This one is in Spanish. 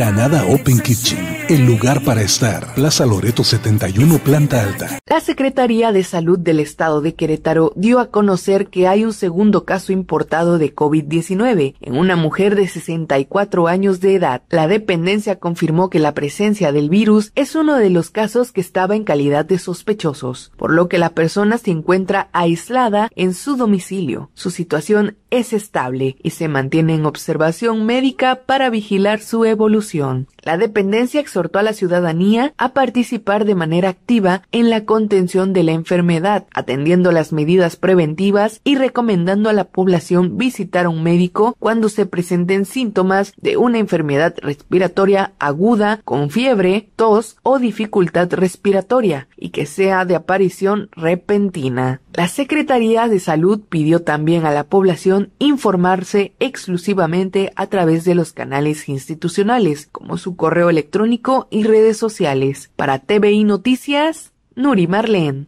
Granada Open Kitchen el lugar para estar. Plaza Loreto 71, planta alta. La Secretaría de Salud del Estado de Querétaro dio a conocer que hay un segundo caso importado de COVID-19 en una mujer de 64 años de edad. La dependencia confirmó que la presencia del virus es uno de los casos que estaba en calidad de sospechosos, por lo que la persona se encuentra aislada en su domicilio. Su situación es estable y se mantiene en observación médica para vigilar su evolución. La dependencia exhortó a la ciudadanía a participar de manera activa en la contención de la enfermedad, atendiendo las medidas preventivas y recomendando a la población visitar a un médico cuando se presenten síntomas de una enfermedad respiratoria aguda, con fiebre, tos o dificultad respiratoria, y que sea de aparición repentina. La Secretaría de Salud pidió también a la población informarse exclusivamente a través de los canales institucionales, como su correo electrónico y redes sociales. Para TVI Noticias, Nuri Marlene.